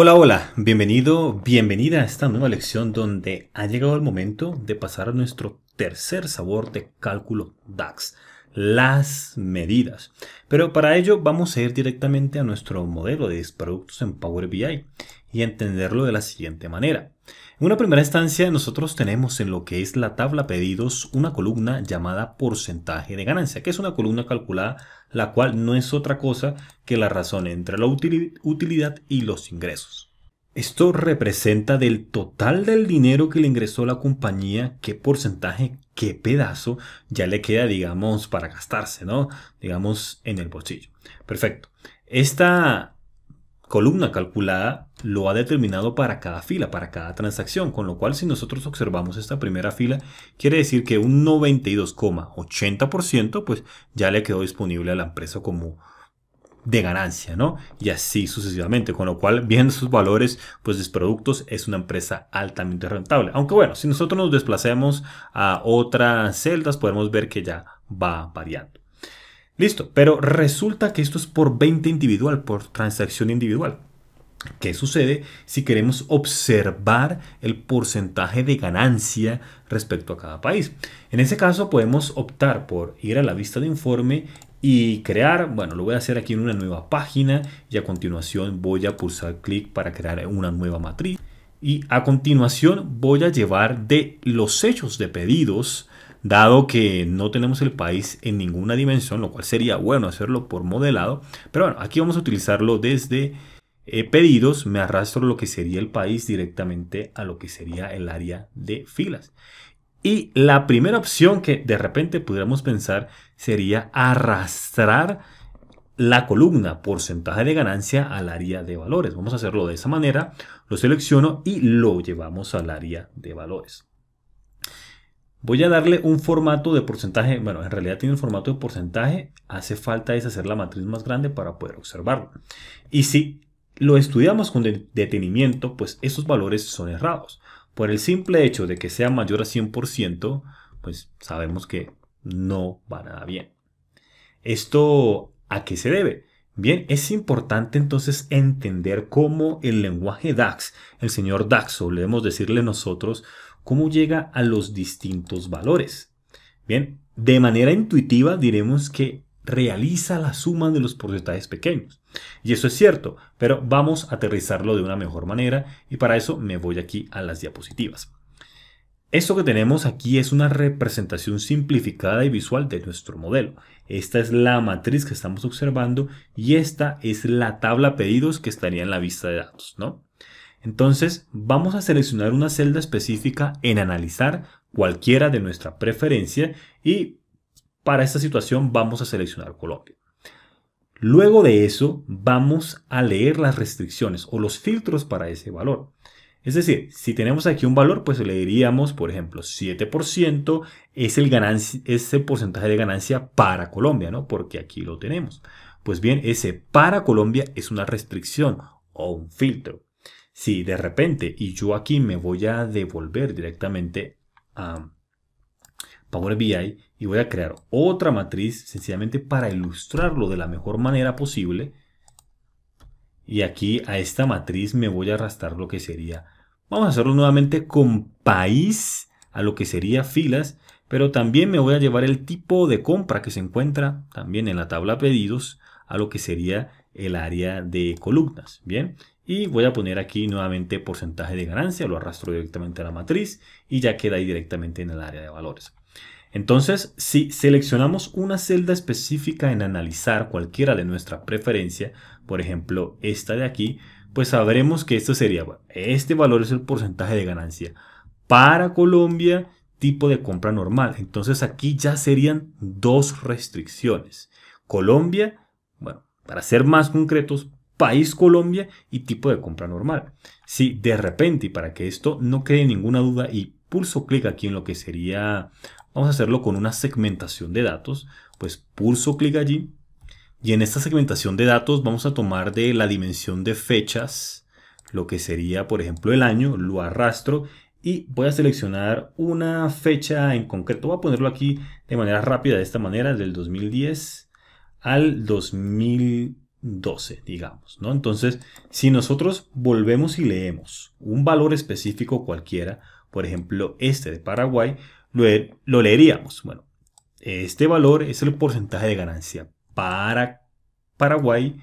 Hola, hola, bienvenido, bienvenida a esta nueva lección donde ha llegado el momento de pasar a nuestro tercer sabor de cálculo DAX las medidas. Pero para ello vamos a ir directamente a nuestro modelo de productos en Power BI y entenderlo de la siguiente manera. En una primera instancia nosotros tenemos en lo que es la tabla pedidos una columna llamada porcentaje de ganancia, que es una columna calculada la cual no es otra cosa que la razón entre la utilidad y los ingresos. Esto representa del total del dinero que le ingresó la compañía, qué porcentaje, qué pedazo ya le queda, digamos, para gastarse, ¿no? Digamos, en el bolsillo. Perfecto. Esta columna calculada lo ha determinado para cada fila, para cada transacción, con lo cual si nosotros observamos esta primera fila, quiere decir que un 92,80% pues ya le quedó disponible a la empresa como de ganancia, ¿no? Y así sucesivamente, con lo cual, viendo sus valores, pues sus productos es una empresa altamente rentable. Aunque bueno, si nosotros nos desplacemos a otras celdas, podemos ver que ya va variando. Listo, pero resulta que esto es por venta individual, por transacción individual. ¿Qué sucede si queremos observar el porcentaje de ganancia respecto a cada país? En ese caso podemos optar por ir a la vista de informe y crear, bueno, lo voy a hacer aquí en una nueva página y a continuación voy a pulsar clic para crear una nueva matriz y a continuación voy a llevar de los hechos de pedidos dado que no tenemos el país en ninguna dimensión, lo cual sería bueno hacerlo por modelado, pero bueno, aquí vamos a utilizarlo desde eh, pedidos, me arrastro lo que sería el país directamente a lo que sería el área de filas. Y la primera opción que de repente pudiéramos pensar sería arrastrar la columna porcentaje de ganancia al área de valores. Vamos a hacerlo de esa manera. Lo selecciono y lo llevamos al área de valores. Voy a darle un formato de porcentaje. Bueno, en realidad tiene un formato de porcentaje. Hace falta deshacer la matriz más grande para poder observarlo. Y si lo estudiamos con detenimiento, pues esos valores son errados. Por el simple hecho de que sea mayor a 100%, pues sabemos que no va nada bien. ¿Esto a qué se debe? Bien, es importante entonces entender cómo el lenguaje DAX, el señor DAX, solemos decirle nosotros, cómo llega a los distintos valores. Bien, de manera intuitiva diremos que realiza la suma de los porcentajes pequeños. Y eso es cierto, pero vamos a aterrizarlo de una mejor manera y para eso me voy aquí a las diapositivas. Esto que tenemos aquí es una representación simplificada y visual de nuestro modelo. Esta es la matriz que estamos observando y esta es la tabla pedidos que estaría en la vista de datos, Entonces, vamos a seleccionar una celda específica en analizar cualquiera de nuestra preferencia y para esta situación vamos a seleccionar Colombia. Luego de eso, vamos a leer las restricciones o los filtros para ese valor. Es decir, si tenemos aquí un valor, pues le diríamos, por ejemplo, 7% es el, ese porcentaje de ganancia para Colombia, ¿no? Porque aquí lo tenemos. Pues bien, ese para Colombia es una restricción o un filtro. Si de repente, y yo aquí me voy a devolver directamente a Power BI y voy a crear otra matriz sencillamente para ilustrarlo de la mejor manera posible, y aquí a esta matriz me voy a arrastrar lo que sería. Vamos a hacerlo nuevamente con país a lo que sería filas. Pero también me voy a llevar el tipo de compra que se encuentra también en la tabla pedidos a lo que sería el área de columnas. Bien, y voy a poner aquí nuevamente porcentaje de ganancia, lo arrastro directamente a la matriz y ya queda ahí directamente en el área de valores. Entonces, si seleccionamos una celda específica en analizar cualquiera de nuestra preferencia, por ejemplo esta de aquí, pues sabremos que esto sería, este valor es el porcentaje de ganancia para Colombia, tipo de compra normal. Entonces aquí ya serían dos restricciones. Colombia, bueno, para ser más concretos, país Colombia y tipo de compra normal. Si de repente, y para que esto no quede ninguna duda, y pulso clic aquí en lo que sería, vamos a hacerlo con una segmentación de datos, pues pulso clic allí y en esta segmentación de datos vamos a tomar de la dimensión de fechas, lo que sería por ejemplo el año, lo arrastro y voy a seleccionar una fecha en concreto. Voy a ponerlo aquí de manera rápida, de esta manera, del 2010 al 2012, digamos. ¿no? Entonces, si nosotros volvemos y leemos un valor específico cualquiera, por ejemplo este de Paraguay, lo, lo leeríamos. Bueno, este valor es el porcentaje de ganancia para Paraguay,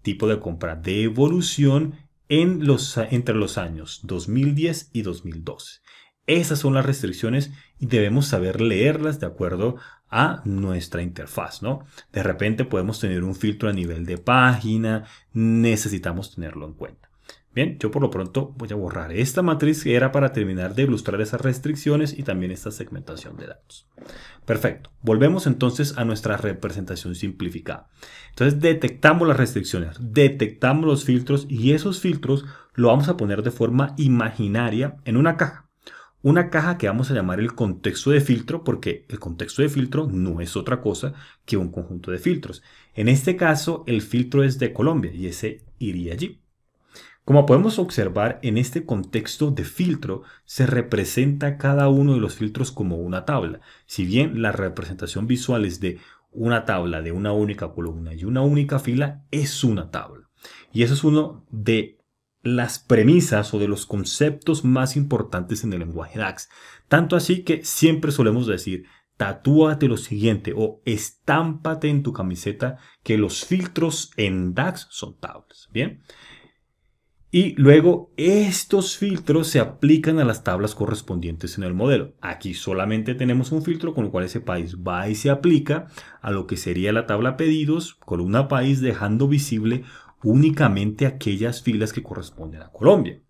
tipo de compra de evolución en los, entre los años 2010 y 2012. Esas son las restricciones y debemos saber leerlas de acuerdo a nuestra interfaz, ¿no? De repente podemos tener un filtro a nivel de página, necesitamos tenerlo en cuenta. Bien, yo por lo pronto voy a borrar esta matriz que era para terminar de ilustrar esas restricciones y también esta segmentación de datos. Perfecto, volvemos entonces a nuestra representación simplificada. Entonces detectamos las restricciones, detectamos los filtros y esos filtros lo vamos a poner de forma imaginaria en una caja. Una caja que vamos a llamar el contexto de filtro porque el contexto de filtro no es otra cosa que un conjunto de filtros. En este caso el filtro es de Colombia y ese iría allí. Como podemos observar, en este contexto de filtro se representa cada uno de los filtros como una tabla. Si bien la representación visual es de una tabla de una única columna y una única fila, es una tabla. Y eso es uno de las premisas o de los conceptos más importantes en el lenguaje DAX. Tanto así que siempre solemos decir, tatúate lo siguiente o estámpate en tu camiseta que los filtros en DAX son tablas. Bien. Y luego estos filtros se aplican a las tablas correspondientes en el modelo. Aquí solamente tenemos un filtro con el cual ese país va y se aplica a lo que sería la tabla pedidos, columna país, dejando visible únicamente aquellas filas que corresponden a Colombia.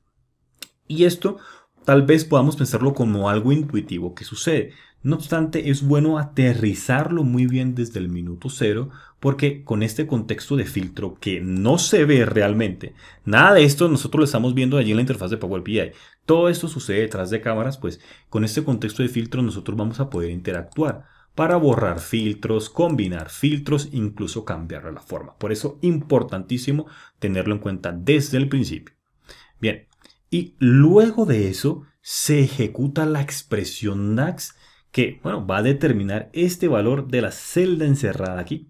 Y esto tal vez podamos pensarlo como algo intuitivo que sucede. No obstante, es bueno aterrizarlo muy bien desde el minuto cero porque con este contexto de filtro que no se ve realmente, nada de esto nosotros lo estamos viendo allí en la interfaz de Power BI. Todo esto sucede detrás de cámaras, pues con este contexto de filtro nosotros vamos a poder interactuar para borrar filtros, combinar filtros, incluso cambiar la forma. Por eso importantísimo tenerlo en cuenta desde el principio. Bien, y luego de eso se ejecuta la expresión NAX que bueno, va a determinar este valor de la celda encerrada aquí.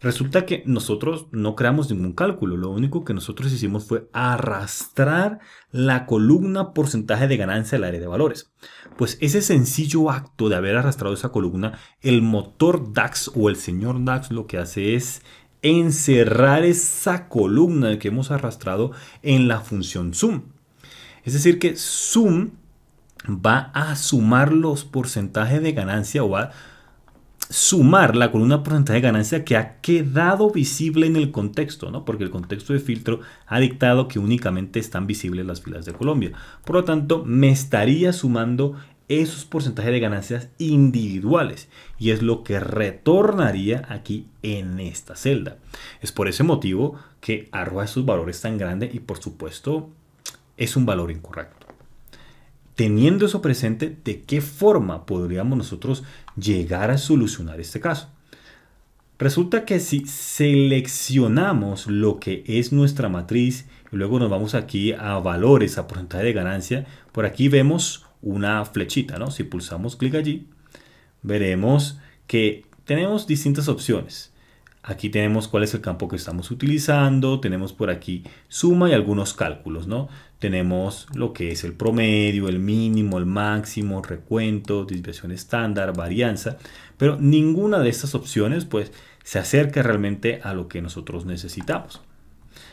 Resulta que nosotros no creamos ningún cálculo, lo único que nosotros hicimos fue arrastrar la columna porcentaje de ganancia del área de valores. Pues ese sencillo acto de haber arrastrado esa columna, el motor DAX o el señor DAX lo que hace es encerrar esa columna que hemos arrastrado en la función sum. Es decir que sum va a sumar los porcentajes de ganancia o va a sumarla con una porcentaje de ganancia que ha quedado visible en el contexto, ¿no? porque el contexto de filtro ha dictado que únicamente están visibles las filas de Colombia. Por lo tanto, me estaría sumando esos porcentajes de ganancias individuales y es lo que retornaría aquí en esta celda. Es por ese motivo que arroja esos valores tan grandes y por supuesto es un valor incorrecto teniendo eso presente, ¿de qué forma podríamos nosotros llegar a solucionar este caso? Resulta que si seleccionamos lo que es nuestra matriz y luego nos vamos aquí a valores, a porcentaje de ganancia, por aquí vemos una flechita, ¿no? Si pulsamos clic allí, veremos que tenemos distintas opciones. Aquí tenemos cuál es el campo que estamos utilizando, tenemos por aquí suma y algunos cálculos, ¿no? tenemos lo que es el promedio, el mínimo, el máximo, recuento, desviación estándar, varianza, pero ninguna de estas opciones pues se acerca realmente a lo que nosotros necesitamos.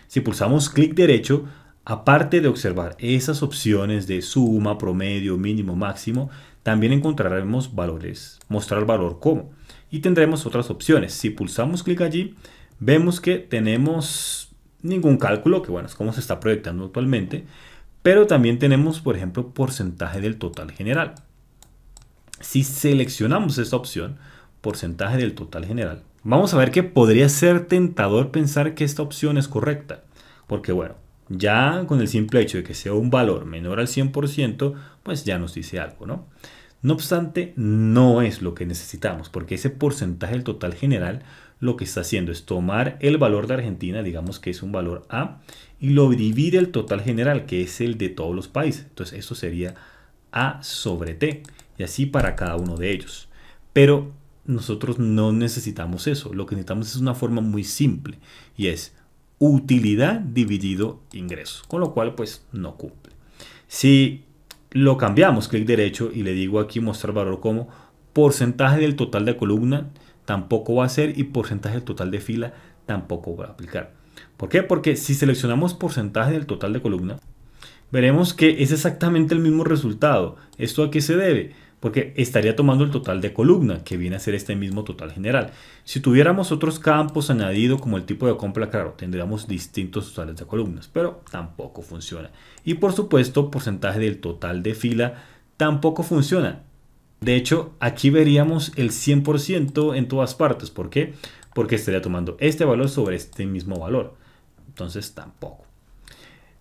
Si pulsamos clic derecho, aparte de observar esas opciones de suma, promedio, mínimo, máximo, también encontraremos valores, mostrar valor como. Y tendremos otras opciones. Si pulsamos clic allí, vemos que tenemos ningún cálculo, que bueno, es como se está proyectando actualmente, pero también tenemos, por ejemplo, porcentaje del total general. Si seleccionamos esta opción, porcentaje del total general, vamos a ver que podría ser tentador pensar que esta opción es correcta, porque bueno, ya con el simple hecho de que sea un valor menor al 100%, pues ya nos dice algo, ¿no? No obstante, no es lo que necesitamos, porque ese porcentaje del total general lo que está haciendo es tomar el valor de Argentina, digamos que es un valor A, y lo divide el total general, que es el de todos los países. Entonces esto sería A sobre T, y así para cada uno de ellos. Pero nosotros no necesitamos eso, lo que necesitamos es una forma muy simple, y es utilidad dividido ingreso, con lo cual pues no cumple. Si lo cambiamos, clic derecho, y le digo aquí mostrar valor como porcentaje del total de columna, tampoco va a ser y porcentaje total de fila tampoco va a aplicar. ¿Por qué? Porque si seleccionamos porcentaje del total de columna, veremos que es exactamente el mismo resultado. ¿Esto a qué se debe? Porque estaría tomando el total de columna, que viene a ser este mismo total general. Si tuviéramos otros campos añadidos como el tipo de compra, claro, tendríamos distintos totales de columnas, pero tampoco funciona. Y por supuesto, porcentaje del total de fila tampoco funciona. De hecho, aquí veríamos el 100% en todas partes. ¿Por qué? Porque estaría tomando este valor sobre este mismo valor. Entonces, tampoco.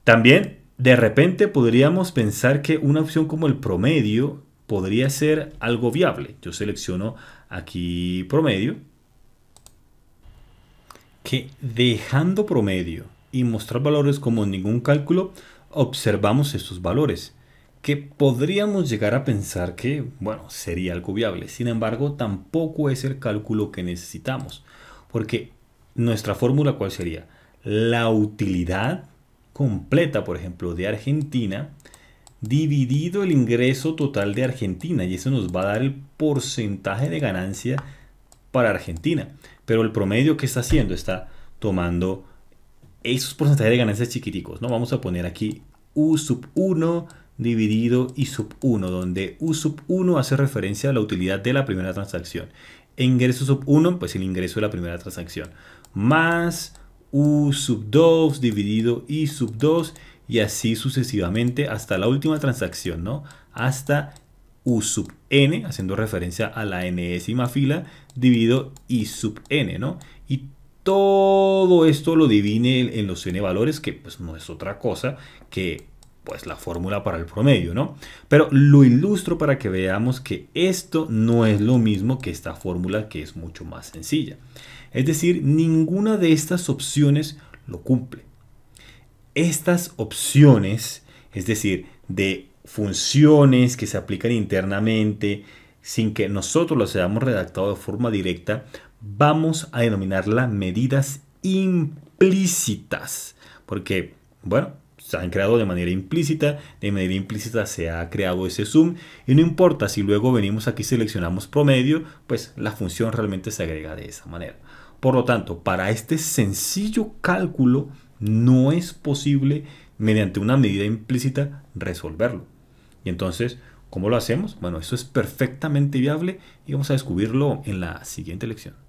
También, de repente, podríamos pensar que una opción como el promedio podría ser algo viable. Yo selecciono aquí promedio. Que dejando promedio y mostrar valores como ningún cálculo, observamos estos valores que podríamos llegar a pensar que, bueno, sería algo viable. Sin embargo, tampoco es el cálculo que necesitamos, porque nuestra fórmula cuál sería? La utilidad completa, por ejemplo, de Argentina dividido el ingreso total de Argentina y eso nos va a dar el porcentaje de ganancia para Argentina. Pero el promedio que está haciendo está tomando esos porcentajes de ganancias chiquiticos, ¿no? Vamos a poner aquí U sub 1 dividido y sub 1, donde U sub 1 hace referencia a la utilidad de la primera transacción. ingreso sub 1, pues el ingreso de la primera transacción. Más U sub 2 dividido y sub 2 y así sucesivamente hasta la última transacción, ¿no? Hasta U sub n, haciendo referencia a la nésima fila, dividido I sub n, ¿no? Y todo esto lo divide en los n valores, que pues no es otra cosa que pues la fórmula para el promedio, ¿no? Pero lo ilustro para que veamos que esto no es lo mismo que esta fórmula que es mucho más sencilla. Es decir, ninguna de estas opciones lo cumple. Estas opciones, es decir, de funciones que se aplican internamente sin que nosotros las hayamos redactado de forma directa, vamos a denominarlas medidas implícitas. Porque, bueno, se han creado de manera implícita, de manera implícita se ha creado ese zoom y no importa si luego venimos aquí y seleccionamos promedio, pues la función realmente se agrega de esa manera. Por lo tanto, para este sencillo cálculo no es posible mediante una medida implícita resolverlo. Y entonces, ¿cómo lo hacemos? Bueno, eso es perfectamente viable y vamos a descubrirlo en la siguiente lección.